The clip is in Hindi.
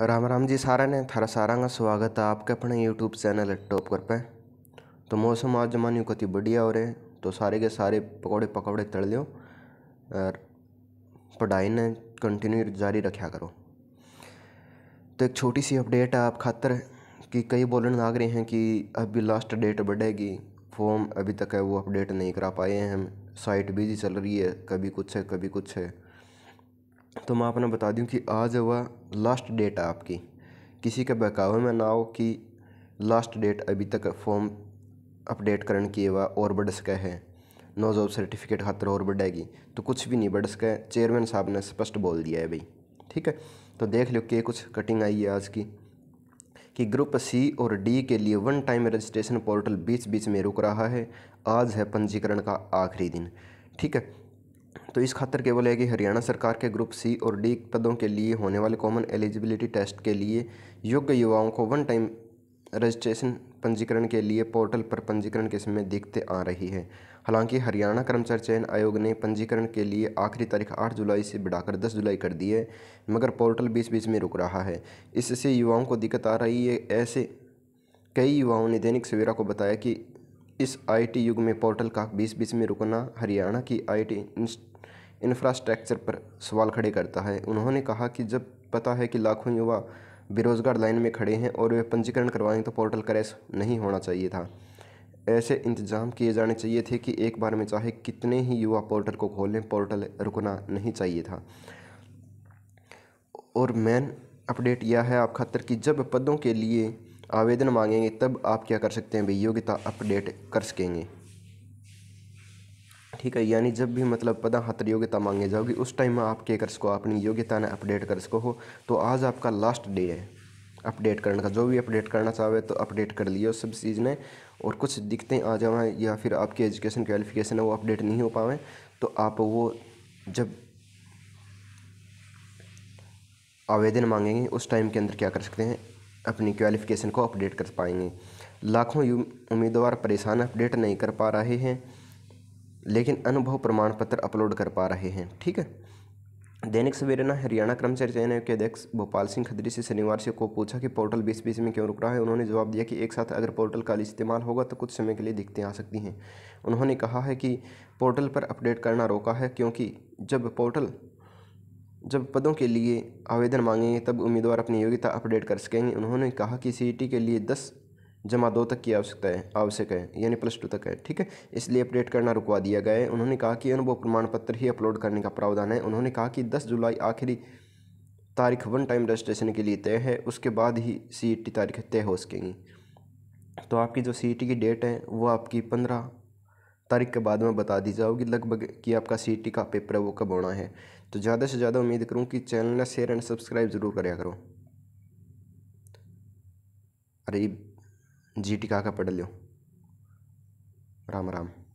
राम राम जी सारा ने थारा सारा का स्वागत है आपके अपने यूट्यूब चैनल टॉप कर पे तो मौसम आज जमाने को बढ़िया हो रहे तो सारे के सारे पकौड़े पकौड़े तल लो और पढ़ाई ने कंटिन्यू जारी रखा करो तो एक छोटी सी अपडेट है आप खातर कि कई बोलने लाग रहे हैं कि अभी लास्ट डेट बढ़ेगी फॉर्म अभी तक है वो अपडेट नहीं करा पाए हैं हम साइट बिजी चल रही है कभी कुछ है कभी कुछ है तो मैं अपना बता दूं कि आज हुआ लास्ट डेट आपकी किसी के बहकावे में ना हो कि लास्ट डेट अभी तक फॉर्म अपडेट करण की हुआ और बढ़ सका है नो जॉब सर्टिफिकेट खातर और बढ़ेगी तो कुछ भी नहीं बढ़ सका है चेयरमैन साहब ने स्पष्ट बोल दिया है भाई ठीक है तो देख लो कि कुछ कटिंग आई है आज की कि ग्रुप सी और डी के लिए वन टाइम रजिस्ट्रेशन पोर्टल बीच बीच में रुक रहा है आज है पंजीकरण का आखिरी दिन ठीक है तो इस खातर केवल है कि हरियाणा सरकार के ग्रुप सी और डी पदों के लिए होने वाले कॉमन एलिजिबिलिटी टेस्ट के लिए योग्य युवाओं को वन टाइम रजिस्ट्रेशन पंजीकरण के लिए पोर्टल पर पंजीकरण के समय दिखते आ रही है हालांकि हरियाणा कर्मचारी चयन आयोग ने पंजीकरण के लिए आखिरी तारीख 8 जुलाई से बढ़ाकर 10 जुलाई कर दी है मगर पोर्टल बीच बीच में रुक रहा है इससे युवाओं को दिक्कत आ रही है ऐसे कई युवाओं ने दैनिक सवेरा को बताया कि इस आईटी युग में पोर्टल का बीच बीच में रुकना हरियाणा की आईटी इंफ्रास्ट्रक्चर पर सवाल खड़े करता है उन्होंने कहा कि जब पता है कि लाखों युवा बेरोजगार लाइन में खड़े हैं और वे पंजीकरण करवाएं तो पोर्टल क्रैश नहीं होना चाहिए था ऐसे इंतजाम किए जाने चाहिए थे कि एक बार में चाहे कितने ही युवा पोर्टल को खोलें पोर्टल रुकना नहीं चाहिए था और मेन अपडेट यह है आप खतर कि जब पदों के लिए आवेदन मांगेंगे तब आप क्या कर सकते हैं भाई योग्यता अपडेट कर सकेंगे ठीक है यानी जब भी मतलब पदा हाथ योग्यता मांगे जाओगी उस टाइम में आप क्या कर सको अपनी योग्यता ने अपडेट कर सको हो तो आज आपका लास्ट डे है अपडेट करने का जो भी अपडेट करना चाहे तो अपडेट कर लियो सब चीज़ ने और कुछ दिक्कतें आ जाए या फिर आपकी एजुकेशन क्वालिफिकेशन है वो अपडेट नहीं हो पाए तो आप वो जब आवेदन मांगेंगे उस टाइम के अंदर क्या कर सकते हैं अपनी क्वालिफ़िकेशन को अपडेट कर पाएंगे लाखों उम्मीदवार परेशान अपडेट नहीं कर पा रहे हैं लेकिन अनुभव प्रमाण पत्र अपलोड कर पा रहे हैं ठीक है दैनिक सवेरना हरियाणा कर्मचारी चयन के अध्यक्ष भोपाल सिंह खदरी से शनिवार से को पूछा कि पोर्टल बीस बीस में क्यों रुक रहा है उन्होंने जवाब दिया कि एक साथ अगर पोर्टल का इस्तेमाल होगा तो कुछ समय के लिए दिक्कतें आ सकती हैं उन्होंने कहा है कि पोर्टल पर अपडेट करना रोका है क्योंकि जब पोर्टल जब पदों के लिए आवेदन मांगेंगे तब उम्मीदवार अपनी योग्यता अपडेट कर सकेंगे उन्होंने कहा कि सी के लिए दस जमा दो तक की आवश्यकता है आवश्यक है यानी प्लस टू तक है ठीक है इसलिए अपडेट करना रुकवा दिया गया है उन्होंने कहा कि अनुभव प्रमाण पत्र ही अपलोड करने का प्रावधान है उन्होंने कहा कि दस जुलाई आखिरी तारीख वन टाइम रजिस्ट्रेशन के लिए तय है उसके बाद ही सी तारीख तय हो सकेंगी तो आपकी जो सी की डेट है वो आपकी पंद्रह तारीख के बाद में बता दी जाओगी लगभग कि आपका सी का पेपर है वो कब होना है तो ज़्यादा से ज़्यादा उम्मीद करूँ कि चैनल ने शेयर एंड सब्सक्राइब ज़रूर कराया करो अरे जी टी का पढ़ लो राम राम